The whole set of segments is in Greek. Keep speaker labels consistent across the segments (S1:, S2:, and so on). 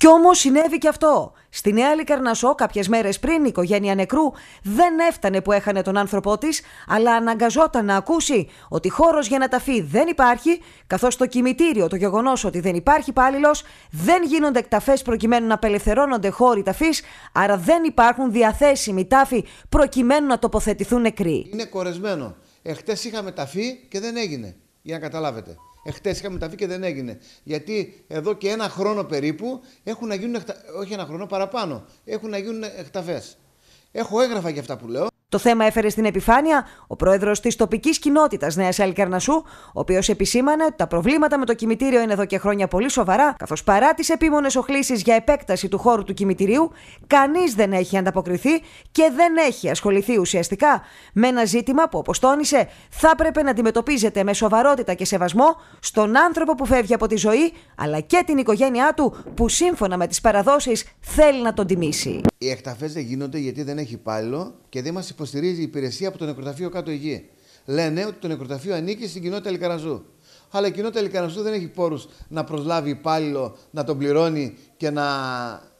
S1: Κι όμως συνέβη και αυτό. Στη Νέα Λικαρνασό, κάποιες μέρες πριν, η οικογένεια νεκρού δεν έφτανε που έχανε τον άνθρωπό της, αλλά αναγκαζόταν να ακούσει ότι χώρος για να ταφεί δεν υπάρχει, καθώς το κημητήριο, το γεγονός ότι δεν υπάρχει υπάλληλος, δεν γίνονται εκταφές προκειμένου να απελευθερώνονται χώροι ταφής άρα δεν υπάρχουν διαθέσιμοι τάφοι προκειμένου να τοποθετηθούν νεκροί.
S2: Είναι κορεσμένο. Εχθές είχαμε ταφή και δεν έγινε. Για να καταλάβετε. Εχθές είχαμε τα και δεν έγινε. Γιατί εδώ και ένα χρόνο περίπου έχουν να γίνουν. Όχι ένα χρόνο παραπάνω. Έχουν να γίνουν εκταφέ. Έχω έγραφα για αυτά που λέω.
S1: Το θέμα έφερε στην επιφάνεια ο πρόεδρος της τοπικής κοινότητας Νέας Αλκαρνασού, ο οποίος επισήμανε ότι τα προβλήματα με το κημητήριο είναι εδώ και χρόνια πολύ σοβαρά, καθώς παρά τις επίμονες οχλήσεις για επέκταση του χώρου του κημητηρίου, κανείς δεν έχει ανταποκριθεί και δεν έχει ασχοληθεί ουσιαστικά με ένα ζήτημα που, όπως τόνισε, θα έπρεπε να αντιμετωπίζεται με σοβαρότητα και σεβασμό στον άνθρωπο που φεύγει από τη ζωή, αλλά και την οικογένειά του που σύμφωνα με τις παραδόσεις θέλει να τον τιμήσει.
S2: Οι εκταφές δεν γίνονται γιατί δεν έχει υπάλληλο και δεν μας υποστηρίζει η υπηρεσία από το νεκροταφείο κάτω υγεία. Λένε ότι το νεκροταφείο ανήκει στην κοινότητα Λικαραζού. Αλλά η κοινότητα Λικαραζού δεν έχει πόρους να προσλάβει υπάλληλο, να τον πληρώνει και να.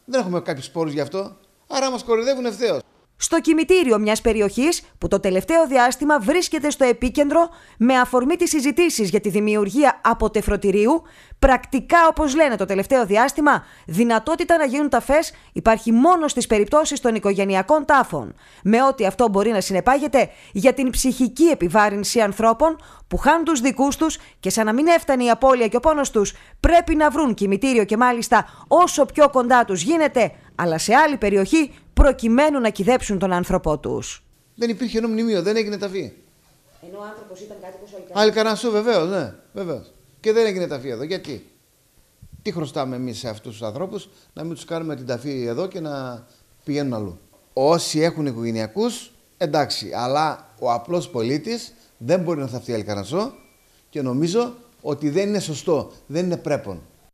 S2: Δεν έχουμε κάποιους πόρους γι' αυτό. Άρα μας κοροϊδεύουν ευθέως στο κημητήριο
S1: μιας περιοχής που το τελευταίο διάστημα βρίσκεται στο επίκεντρο με αφορμή τις συζητήσεις για τη δημιουργία αποτεφρωτηρίου, πρακτικά όπως λένε το τελευταίο διάστημα, δυνατότητα να γίνουν ταφέ υπάρχει μόνο στις περιπτώσεις των οικογενειακών τάφων, με ό,τι αυτό μπορεί να συνεπάγεται για την ψυχική επιβάρυνση ανθρώπων που χάνουν τους δικούς τους και σαν να μην έφτανε η απώλεια και ο πόνος τους, πρέπει να βρουν κημητήριο και μάλιστα όσο πιο κοντά τους γίνεται, αλλά σε άλλη περιοχή προκειμένου να κυδέψουν τον άνθρωπό τους.
S2: Δεν υπήρχε ενώ μνημείο, δεν έγινε ταφή.
S1: Ενώ ο άνθρωπος ήταν κάτοικος Αλκανασού.
S2: Αλκανασού, βεβαίως, ναι, βεβαίως. Και δεν έγινε ταφή εδώ. Γιατί. Τι χρωστάμε εμείς σε αυτούς τους ανθρώπους να μην τους κάνουμε την ταφή εδώ και να πηγαίνουν αλλού. Όσοι έχουν οικογενειακούς, εντάξει, αλλά ο απλός πολίτης δεν μπορεί να θαυτεί Αλκανασό και νομίζω ότι δεν είναι σωστό, δεν είναι πρέπον.